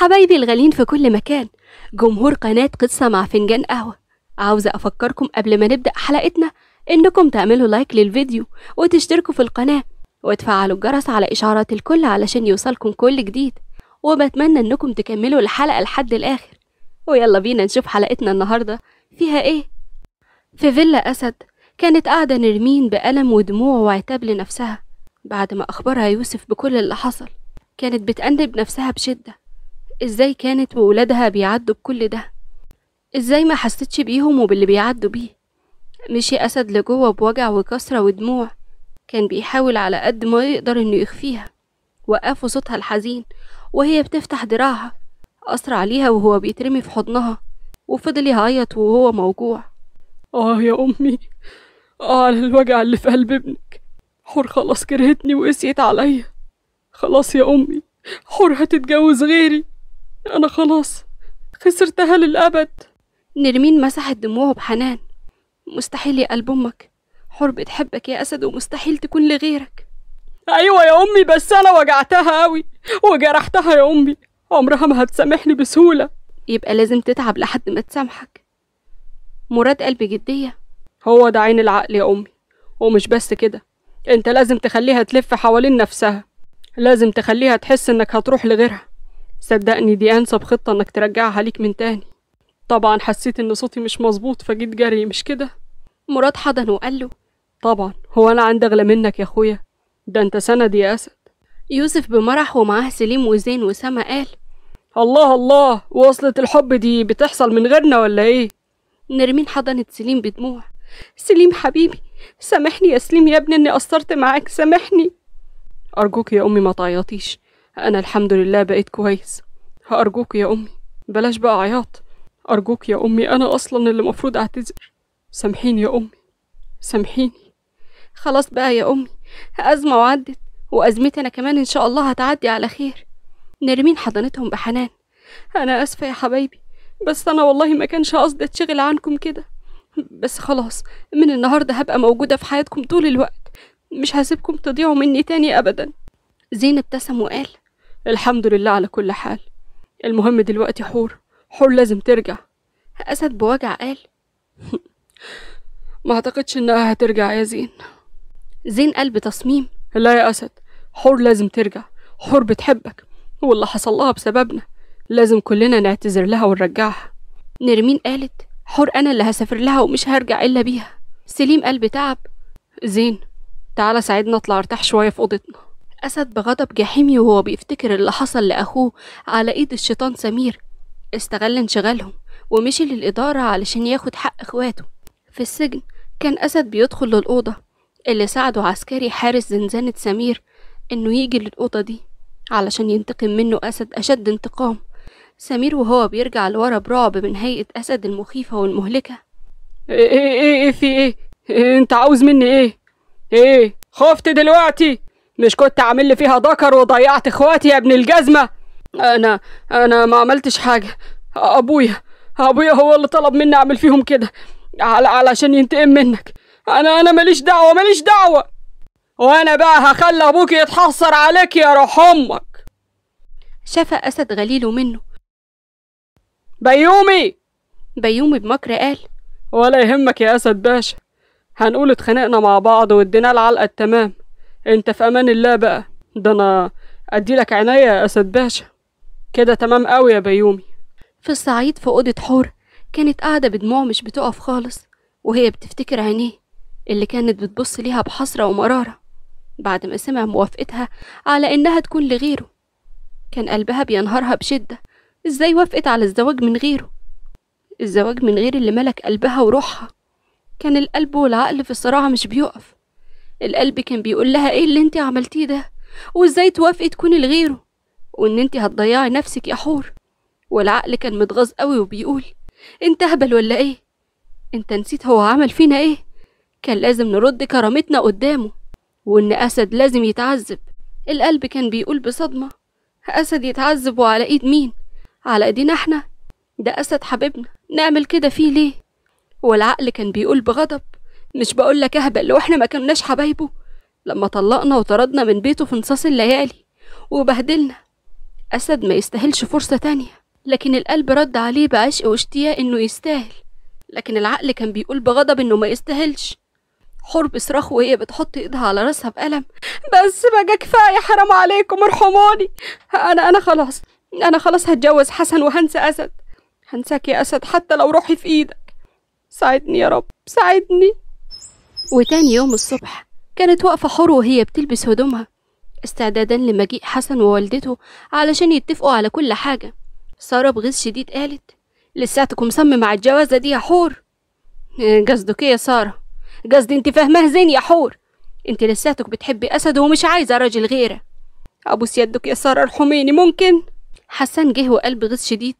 حبايبي الغالين في كل مكان جمهور قناة قصة مع فنجان قهوة عاوزة أفكركم قبل ما نبدأ حلقتنا إنكم تعملوا لايك للفيديو وتشتركوا في القناة وتفعلوا الجرس على إشعارات الكل علشان يوصلكم كل جديد وبتمنى إنكم تكملوا الحلقة لحد الآخر ويلا بينا نشوف حلقتنا النهاردة فيها إيه في فيلا أسد كانت قاعدة نرمين بألم ودموع وعتاب لنفسها بعد ما أخبرها يوسف بكل اللي حصل كانت بتأنب نفسها بشدة ازاي كانت وولادها بيعدوا بكل ده ازاي ما حستش بيهم وباللي بيعدوا بيه مشي أسد لجوه بوجع وكسرة ودموع كان بيحاول على قد ما يقدر إنه يخفيها وقفوا صوتها الحزين وهي بتفتح دراعها أسرع ليها وهو بيترمي في حضنها وفضل يعيط وهو موجوع آه يا أمي آه على الوجع اللي في قلب ابنك حور خلاص كرهتني وقسيت عليا خلاص يا أمي حور هتتجوز غيري أنا خلاص خسرتها للأبد نرمين مسحت دموعه بحنان مستحيل يا قلب أمك حربة تحبك يا أسد ومستحيل تكون لغيرك أيوة يا أمي بس أنا وجعتها أوي وجرحتها يا أمي عمرها ما هتسامحني بسهولة يبقى لازم تتعب لحد ما تسامحك مراد قال بجدية هو ده عين العقل يا أمي ومش بس كده انت لازم تخليها تلف حوالين نفسها لازم تخليها تحس انك هتروح لغيرها صدقني دي أنسب خطة إنك ترجعها ليك من تاني طبعا حسيت إن صوتي مش مظبوط فجيت جري مش كده مراد حضنه وقال له طبعا هو أنا عندي أغلى منك يا أخويا ده أنت سند يا أسد يوسف بمرح ومعاه سليم وزين وسما قال الله الله وصلة الحب دي بتحصل من غيرنا ولا إيه؟ نرمين حضنت سليم بدموع سليم حبيبي سامحني يا سليم يا ابني إني قصرت معاك سامحني أرجوك يا أمي ما تعيطيش أنا الحمد لله بقيت كويس هأرجوك يا أمي بلاش بقى عياط أرجوك يا أمي أنا أصلا اللي مفروض أعتذر سامحيني يا أمي سامحيني خلاص بقى يا أمي أزمة وعدت وأزمتي أنا كمان إن شاء الله هتعدي على خير نرمين حضنتهم بحنان أنا آسفة يا حبايبي بس أنا والله ما كانش قصدي أتشغل عنكم كده بس خلاص من النهاردة هبقى موجودة في حياتكم طول الوقت مش هسيبكم تضيعوا مني تاني أبدا زين ابتسم وقال الحمد لله على كل حال المهم دلوقتي حور حور لازم ترجع أسد بوجع قال ما أعتقدش إنها هترجع يا زين زين قال بتصميم لا يا أسد حور لازم ترجع حور بتحبك واللي حصل لها بسببنا لازم كلنا نعتذر لها ونرجعها نرمين قالت حور أنا اللي هسافر لها ومش هرجع إلا بيها سليم قال بتعب زين تعالى ساعدنا اطلع ارتاح شوية في أوضتنا أسد بغضب جحيمي وهو بيفتكر اللي حصل لأخوه على إيد الشيطان سمير استغل انشغالهم ومشي للإدارة علشان ياخد حق إخواته في السجن كان أسد بيدخل للأوضة اللي ساعده عسكري حارس زنزانة سمير إنه يجي للأوضة دي علشان ينتقم منه أسد أشد انتقام سمير وهو بيرجع لورا برعب من هيئة أسد المخيفة والمهلكة إيه إيه إيه, إيه، في إيه؟, إيه؟ إنت عاوز مني إيه؟ إيه؟ خفت دلوقتي؟ مش كنت عامل لي فيها ذكر وضيعت اخواتي يا ابن الجزمة انا انا ما عملتش حاجة ابويا ابويا هو اللي طلب مني اعمل فيهم كده على علشان ينتقم منك انا انا ماليش دعوة ماليش دعوة وانا بقى هخلي ابوك يتحسر عليك يا روح امك شفى اسد غليله منه بيومي بيومي بمكر قال ولا يهمك يا اسد باشا هنقول اتخانقنا مع بعض وادينا العلقه التمام انت في امان الله بقى ده انا اديلك عينيا يا اسد باشا كده تمام قوي يا بيومي في الصعيد في اوضه حور كانت قاعده بدموع مش بتقف خالص وهي بتفتكر عينيه اللي كانت بتبص ليها بحسره ومراره بعد ما سمع موافقتها على انها تكون لغيره كان قلبها بينهارها بشده ازاي وافقت على الزواج من غيره الزواج من غير اللي ملك قلبها وروحها كان القلب والعقل في الصراع مش بيقف القلب كان بيقول لها ايه اللي انت عملتيه ده وازاي توافقي تكوني لغيره وان انت هتضيعي نفسك يا حور والعقل كان متغاظ قوي وبيقول انت اهبل ولا ايه انت نسيت هو عمل فينا ايه كان لازم نرد كرامتنا قدامه وان اسد لازم يتعذب القلب كان بيقول بصدمه اسد يتعذب وعلى ايد مين على ايدينا احنا ده اسد حبيبنا نعمل كده فيه ليه والعقل كان بيقول بغضب مش بقول لك اهبل لو احنا ما كناش حبايبه لما طلقنا وطردنا من بيته في نصاص الليالي وبهدلنا أسد ما يستاهلش فرصة تانية لكن القلب رد عليه بعشق واشتياق إنه يستاهل لكن العقل كان بيقول بغضب إنه ما يستاهلش حرب بصراخ وهي بتحط ايدها على راسها بألم بس بقى كفاية حرام عليكم ارحموني أنا أنا خلاص أنا خلاص هتجوز حسن وهنسى أسد هنساك يا أسد حتى لو روحي في إيدك ساعدني يا رب ساعدني وتاني يوم الصبح كانت واقفة حور وهي بتلبس هدومها استعدادا لمجيء حسن ووالدته علشان يتفقوا على كل حاجة سارة بغيظ شديد قالت لساتك مصمم على الجوازة دي يا حور إيه، قصدك ايه يا سارة قصدي انت فاهماه زين يا حور انت لساتك بتحبي اسد ومش عايزة راجل غيره ابوس يدك يا سارة ارحميني ممكن حسن جه وقال بغيظ شديد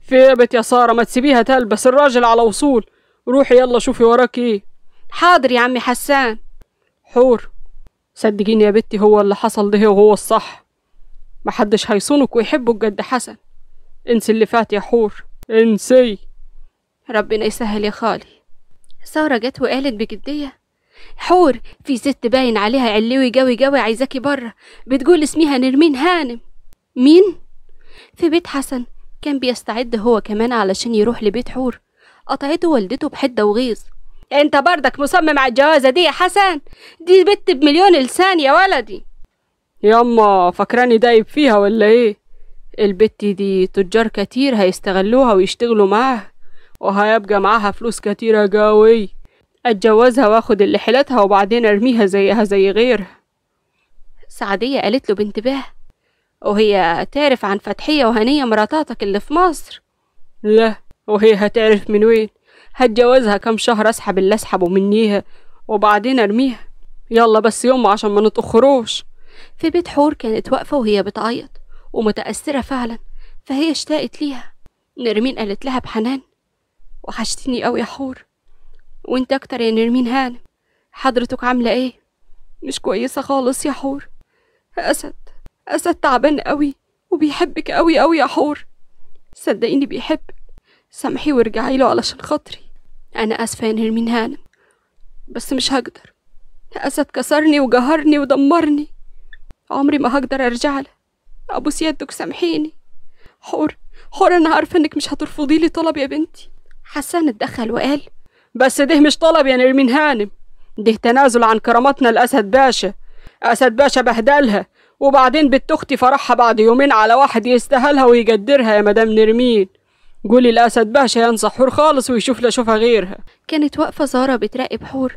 في يا سارة ما تسيبيها تلبس الراجل على وصول روحي يلا شوفي وراك ايه حاضر يا عم حسان حور صدقيني يا بنتي هو اللي حصل ده وهو الصح محدش هيصونك ويحبك قد حسن انسي اللي فات يا حور انسي ربنا يسهل يا خالي سارة جت وقالت بجدية حور في ست باين عليها علوي جوي جوي عايزاكي بره بتقول اسمها نرمين هانم مين؟ في بيت حسن كان بيستعد هو كمان علشان يروح لبيت حور قطعته والدته بحدة وغيظ انت بردك مصمم على الجوازة دي يا حسن دي بت بمليون لسان يا ولدي ياما فاكراني دايب فيها ولا ايه البت دي تجار كتير هيستغلوها ويشتغلوا معاها وهيبقى معاها فلوس كتيرة جاوي اتجوزها واخد اللي حلتها وبعدين ارميها زيها زي غيرها سعدية قالت له بانتباه وهي تعرف عن فتحية وهنية مراتاتك اللي في مصر لا وهي هتعرف من وين هتجوزها كام شهر اسحب اللي اسحبه منيها وبعدين ارميها يلا بس يوم عشان ما نتأخروش في بيت حور كانت واقفة وهي بتعيط ومتأثرة فعلا فهي اشتاقت ليها نرمين قالت لها بحنان وحشتني قوي يا حور وانت اكتر يا نرمين هانم حضرتك عاملة ايه مش كويسة خالص يا حور أسد أسد تعبان قوي وبيحبك قوي قوي يا حور صدقيني بيحبك سامحي وارجعي له علشان خاطري أنا آسفة يا نرمين هانم بس مش هقدر الأسد كسرني وجهرني ودمرني عمري ما هقدر أرجع له أبوس يدك سامحيني حور حور أنا عارفة إنك مش هترفضي لي طلب يا بنتي حسان اتدخل وقال بس ده مش طلب يا نرمين هانم ده تنازل عن كرامتنا لأسد باشا أسد باشا بهدلها وبعدين بتختي فرحها بعد يومين على واحد يستاهلها ويقدرها يا مدام نرمين قولي الأسد باشا ينصح حور خالص ويشوف له شوفها غيرها كانت واقفة زارة بتراقب حور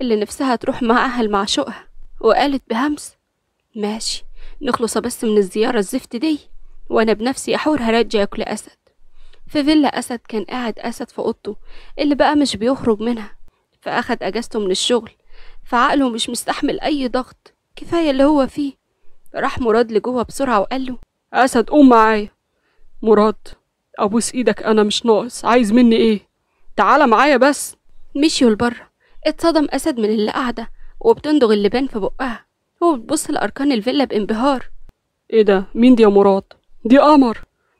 اللي نفسها تروح معاها لمعشوقها وقالت بهمس ماشي نخلص بس من الزيارة الزفت دي وأنا بنفسي أحور هرجع كل أسد في فيلا أسد كان قاعد أسد في أوضته اللي بقى مش بيخرج منها فأخد أجازته من الشغل فعقله مش مستحمل أي ضغط كفاية اللي هو فيه راح مراد لجوه بسرعة وقال له أسد قوم معايا مراد ابوس ايدك انا مش ناقص عايز مني ايه تعالى معايا بس مشيوا لبره اتصدم اسد من اللي قاعده وبتندغ اللبان في بقها وبتبص لاركان الفيلا بانبهار ايه ده مين دي يا مراد دي قمر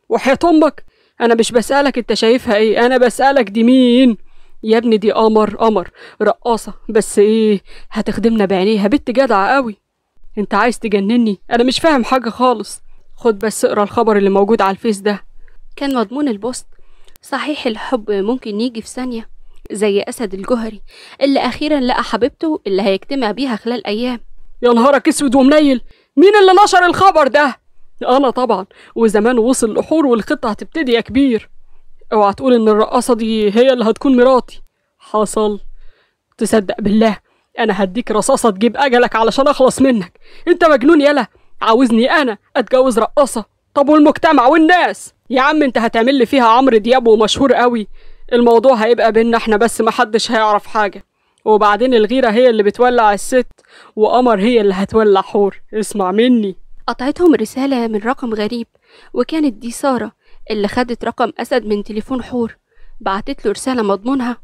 وحياة امك انا مش بسالك انت شايفها ايه انا بسالك دي مين يا ابني دي قمر قمر رقاصه بس ايه هتخدمنا بعينيها بنت جدعه قوي انت عايز تجنني انا مش فاهم حاجه خالص خد بس اقرا الخبر اللي موجود على الفيس ده كان مضمون البوست صحيح الحب ممكن يجي في ثانية زي أسد الجهري اللي أخيرا لقى حبيبته اللي هيجتمع بيها خلال أيام يا نهارك اسود ومنيل مين اللي نشر الخبر ده؟ أنا طبعا وزمان وصل لحور والخطة هتبتدي يا كبير اوعى تقول إن الرقاصة دي هي اللي هتكون مراتي حصل تصدق بالله أنا هديك رصاصة تجيب أجلك علشان أخلص منك أنت مجنون يالا عاوزني أنا أتجوز رقاصة طب والمجتمع والناس يا عم انت هتعمل لي فيها عمرو دياب ومشهور قوي الموضوع هيبقى بينا احنا بس محدش هيعرف حاجه وبعدين الغيره هي اللي بتولع الست وقمر هي اللي هتولع حور اسمع مني قطعتهم رساله من رقم غريب وكانت دي ساره اللي خدت رقم اسد من تليفون حور بعتت له رساله مضمونها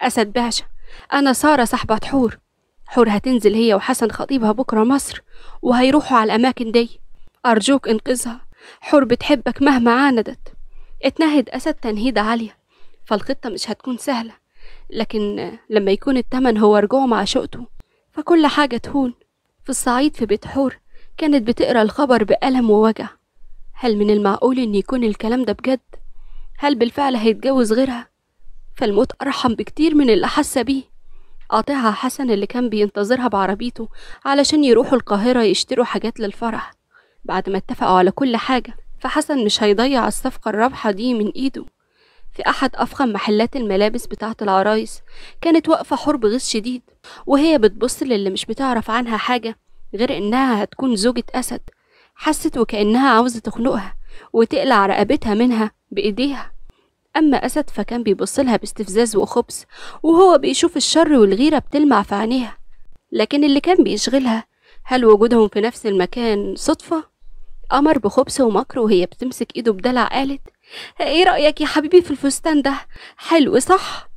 اسد باشا انا ساره صاحبه حور حور هتنزل هي وحسن خطيبها بكره مصر وهيروحوا على الاماكن دي ارجوك انقذها حور بتحبك مهما عاندت اتنهد أسد تنهيدة عالية فالخطة مش هتكون سهلة لكن لما يكون التمن هو رجوع مع شقته فكل حاجة تهون في الصعيد في بيت حور كانت بتقرا الخبر بألم ووجع هل من المعقول إن يكون الكلام ده بجد؟ هل بالفعل هيتجوز غيرها؟ فالموت أرحم بكتير من اللي حاسة بيه قاطعها حسن اللي كان بينتظرها بعربيته علشان يروحوا القاهرة يشتروا حاجات للفرح بعد ما اتفقوا على كل حاجة فحسن مش هيضيع الصفقة الرابحة دي من إيده في أحد أفخم محلات الملابس بتاعة العرايس كانت واقفة حرب غيظ شديد وهي بتبص للي مش بتعرف عنها حاجة غير إنها هتكون زوجة أسد حست وكأنها عاوزة تخنقها وتقلع رقبتها منها بإيديها أما أسد فكان بيبصلها باستفزاز وخبث وهو بيشوف الشر والغيرة بتلمع في عينيها لكن اللي كان بيشغلها هل وجودهم في نفس المكان صدفة؟ قمر بخبث ومكر وهي بتمسك ايده بدلع قالت ايه رأيك يا حبيبي في الفستان ده حلو صح؟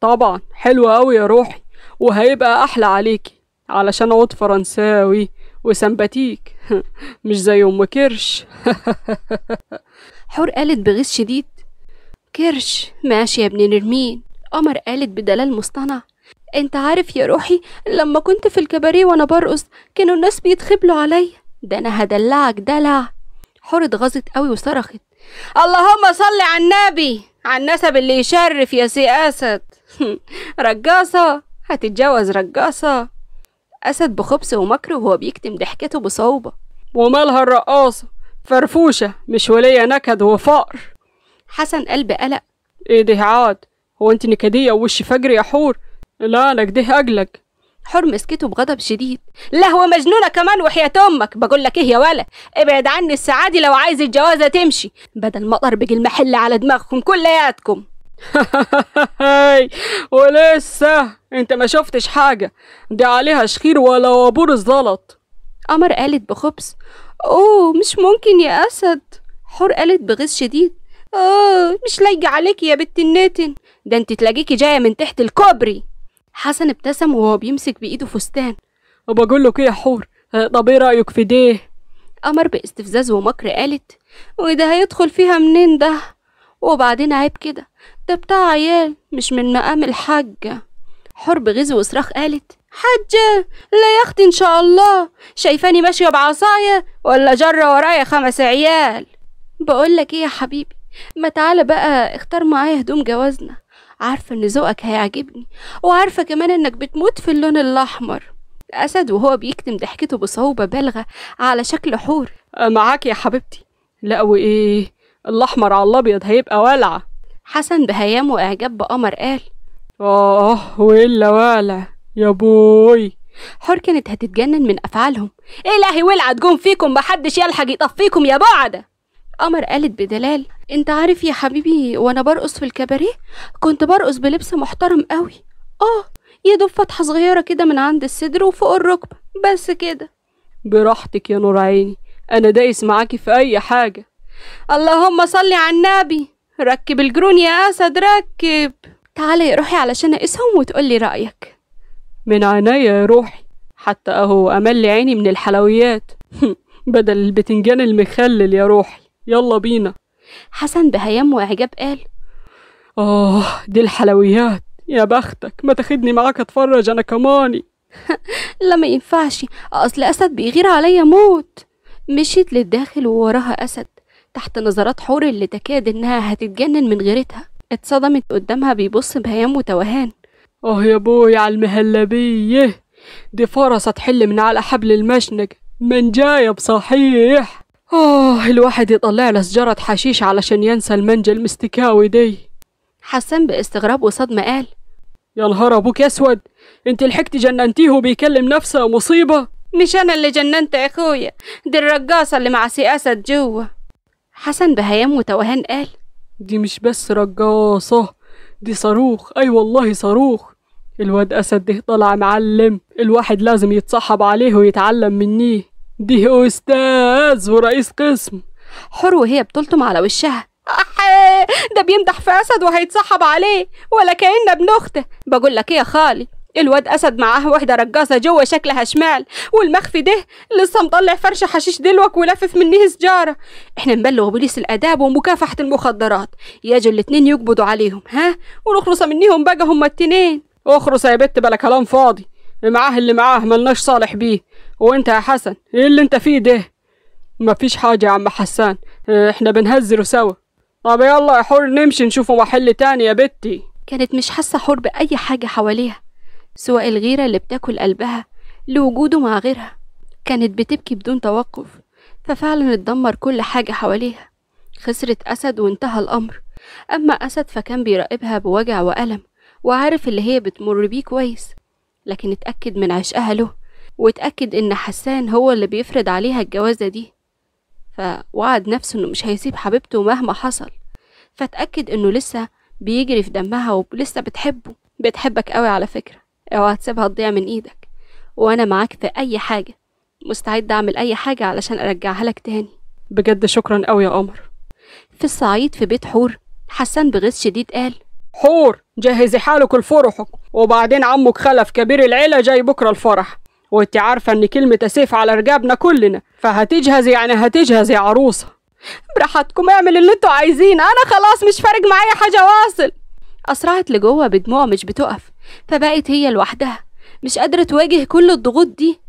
طبعا حلو قوي يا روحي وهيبقى احلى عليكي علشان عود فرنساوي وسمباتيك مش زي ام كرش حور قالت بغيظ شديد كرش ماشي يا ابن نرمين قمر قالت بدلال مصطنع انت عارف يا روحي لما كنت في الكباريه وانا برقص كانوا الناس بيتخبلوا عليا ده انا هدلعك دلع حورة غزت قوي وصرخت اللهم صل على النبي على النسب اللي يشرف يا سي اسد رجاصة هتتجوز رجاصة اسد بخبث ومكر وهو بيكتم ضحكته بصعوبة ومالها الرقاصة فرفوشة مش ولية نكد وفقر حسن قلب قلق ايه ده عاد هو انت نكدية ووش فجر يا حور لا لك ده اجلك حرم سكته بغضب شديد لا هو مجنونة كمان وحياة أمك بقول لك إيه يا ولا ابعد عني السعادة لو عايز الجوازة تمشي بدل ما أربج المحل على دماغكم كلياتكم ولسه انت ما شفتش حاجة دي عليها شخير ولا وابور الزلط قمر قالت بخبز اوه مش ممكن يا أسد حور قالت بغيظ شديد اوه مش لايقة عليكي يا بت النتن ده انت تلاقيكي جاية من تحت الكوبري حسن ابتسم وهو بيمسك بإيده فستان بقول لك إيه يا حور آه، طب إيه رأيك في دي؟ أمر باستفزاز ومكر قالت وده هيدخل فيها منين ده؟ وبعدين عيب كده ده بتاع عيال مش من مقام الحاجة حور بغزو وصراخ قالت حجة لا يا أختي إن شاء الله شايفاني ماشية بعصاية ولا جرة ورايا خمس عيال بقولك إيه يا حبيبي ما تعالى بقى اختار معايا هدوم جوازنا عارفة إن ذوقك هيعجبني وعارفة كمان إنك بتموت في اللون الأحمر أسد وهو بيكتم ضحكته بصعوبة بالغة على شكل حور أه، معاك يا حبيبتي لا وإيه الأحمر على الأبيض هيبقى ولعة حسن بهيام وإعجاب بقمر قال آه وإلا ولع يا بوي حور كانت هتتجنن من أفعالهم إلهي ولعت تقوم فيكم محدش يلحق يطفيكم يا بعدة قمر قالت بدلال انت عارف يا حبيبي وانا برقص في الكباريه كنت برقص بلبس محترم قوي اه يا دوب فتحه صغيره كده من عند الصدر وفوق الركبه بس كده براحتك يا نور عيني انا دايس معاكي في اي حاجه اللهم صلي على النبي ركب الجرون يا اسد ركب تعالي روحي علشان اقيسهم وتقولي رايك من عينيا يا روحي حتى اهو امل عيني من الحلويات بدل البتنجان المخلل يا روحي يلا بينا حسن بهيام وإعجاب قال آه دي الحلويات يا بختك ما تاخدني معاك اتفرج انا كماني لا ما ينفعش اصل اسد بيغير عليا موت مشيت للداخل ووراها اسد تحت نظرات حور اللي تكاد انها هتتجنن من غيرتها اتصدمت قدامها بيبص بهيام وتوهان اه يا بوي على المهلبيه دي فرصه تحل من على حبل المشنج منجايه بصحيح آه الواحد يطلع له سجارة حشيش علشان ينسى المنجة المستكاوي دي حسن باستغراب وصدمة قال يا نهار أبوك أسود أنت لحقت جننتيه وبيكلم نفسه مصيبة مش أنا اللي جننت أخويا دي الرقاصة اللي مع سي أسد جوا حسن بهيام وتوهان قال دي مش بس رقاصة دي صاروخ أي أيوة والله صاروخ الواد أسد ده طلع معلم الواحد لازم يتصاحب عليه ويتعلم منيه دي أستاذ ورئيس قسم حرو وهي بتلطم على وشها ده بيمدح في أسد وهيتصاحب عليه ولا كأن ابن أخته بقول لك إيه يا خالي الواد أسد معاه واحدة رجاصة جوه شكلها شمال والمخفي ده لسه مطلع فرش حشيش دلوك ولفف منه سجارة إحنا نبلغ بوليس الآداب ومكافحة المخدرات يجوا الاتنين يقبضوا عليهم ها ونخلص منهم بقى هما التنين اخرس يا بت بلا كلام فاضي معاه اللي معاه ملناش صالح بيه وانت يا حسن ايه اللي انت فيه ده مفيش حاجة يا عم حسان إيه، احنا بنهزر سوا طب يلا يا حور نمشي نشوفه محل تاني يا بتي كانت مش حاسة حور بأي حاجة حواليها سواء الغيرة اللي بتاكل قلبها لوجوده مع غيرها كانت بتبكي بدون توقف ففعلا اتدمر كل حاجة حواليها خسرت أسد وانتهى الأمر أما أسد فكان بيراقبها بوجع وألم وعارف اللي هي بتمر بيه كويس لكن اتأكد من عيش أهله واتأكد إن حسان هو اللي بيفرض عليها الجوازة دي فوعد نفسه إنه مش هيسيب حبيبته مهما حصل فاتأكد إنه لسه بيجري في دمها ولسه بتحبه بتحبك قوي على فكرة اوعى تسيبها تضيع من ايدك وانا معاك في اي حاجة مستعد اعمل اي حاجة علشان ارجعها لك تاني بجد شكرا قوي يا قمر في الصعيد في بيت حور حسان بغيظ شديد قال حور جهزي حالك لفرحك وبعدين عمك خلف كبير العيلة جاي بكرة الفرح وانت عارفة ان كلمة سيف على رقابنا كلنا فهتجهزي يعني هتجهزي يا عروسة براحتكم اعمل اللي انتوا عايزين انا خلاص مش فارق معايا حاجة واصل أسرعت لجوه بدموع مش بتقف فبقت هي لوحدها مش قادرة تواجه كل الضغوط دي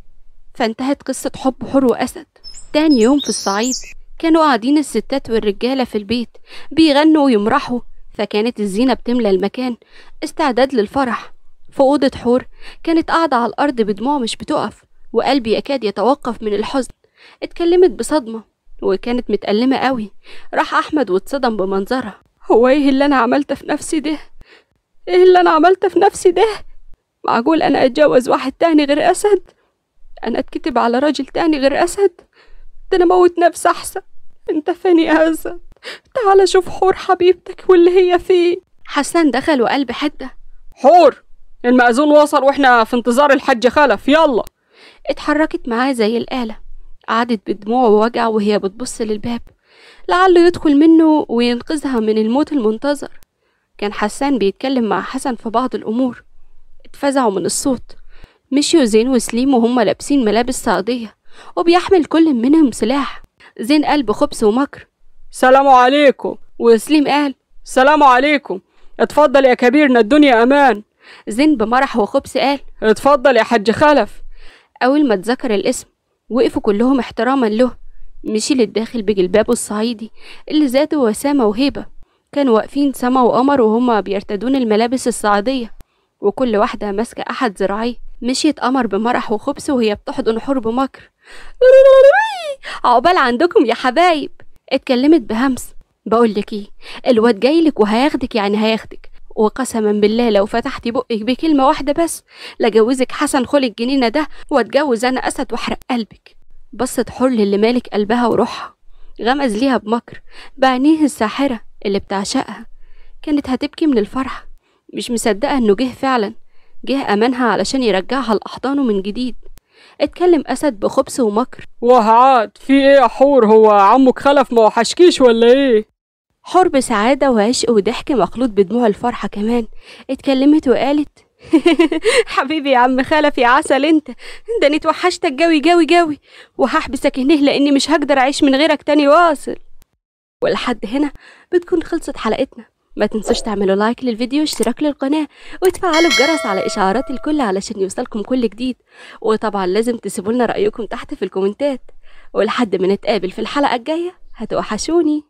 فانتهت قصة حب حور وأسد تاني يوم في الصعيد كانوا قاعدين الستات والرجالة في البيت بيغنوا ويمرحوا فكانت الزينة بتملى المكان استعداد للفرح في أوضة حور كانت قاعدة على الأرض بدموع مش بتقف وقلبي يكاد يتوقف من الحزن اتكلمت بصدمة وكانت متألمة قوي راح أحمد واتصدم بمنظرها هو ايه اللي أنا عملته في نفسي ده؟ ايه اللي أنا عملته في نفسي ده؟ معقول أنا أتجوز واحد تاني غير أسد؟ أنا أتكتب على راجل تاني غير أسد؟ ده أنا موت نفسي أحسن انت فاني يا أسد تعال شوف حور حبيبتك واللي هي فيه حسان دخل وقال بحدة حور المأذون وصل واحنا في انتظار الحج خلف يلا اتحركت معاه زي الآلة قعدت بدموع ووجع وهي بتبص للباب لعله يدخل منه وينقذها من الموت المنتظر كان حسان بيتكلم مع حسن في بعض الأمور اتفزعوا من الصوت مشيوا زين وسليم وهم لابسين ملابس صعيدية وبيحمل كل منهم سلاح زين قال بخبث ومكر سلام عليكم وسليم قال سلام عليكم اتفضل يا كبيرنا الدنيا امان زين بمرح وخبث قال اتفضل يا حج خلف أول ما اتذكر الاسم وقفوا كلهم احتراما له مشي للداخل بجلبابه الصعيدي اللي ذاته وسامة وهيبة كانوا واقفين سما وقمر وهما بيرتدون الملابس الصعيدية وكل واحدة ماسكة أحد ذراعيه مشيت قمر بمرح وخبث وهي بتحضن حرب مكر عقبال عندكم يا حبايب اتكلمت بهمس بقول لك ايه الواد جاي لك وهياخدك يعني هياخدك وقسما بالله لو فتحتي بقك بكلمه واحده بس لجوزك حسن خل الجنينه ده واتجوز انا اسد واحرق قلبك بصت حر اللي مالك قلبها وروحها غمز ليها بمكر بعينيه الساحره اللي بتعشقها كانت هتبكي من الفرحه مش مصدقه انه جه فعلا جه امانها علشان يرجعها لاحضانه من جديد اتكلم أسد بخبث ومكر وهعاد في إيه يا حور هو عمك خلف ما وحشكيش ولا إيه؟ حور بسعادة وعشق وضحك مخلوط بدموع الفرحة كمان اتكلمت وقالت حبيبي يا عم خلف يا عسل انت ده انا اتوحشتك جوي جوي جوي وهحبسك هنا لاني مش هقدر اعيش من غيرك تاني واصل ولحد هنا بتكون خلصت حلقتنا ما تنسوش تعملوا لايك للفيديو واشتراك للقناة وتفعلوا الجرس على إشعارات الكل علشان يوصلكم كل جديد وطبعا لازم تسيبولنا رأيكم تحت في الكومنتات ولحد ما نتقابل في الحلقة الجاية هتوحشوني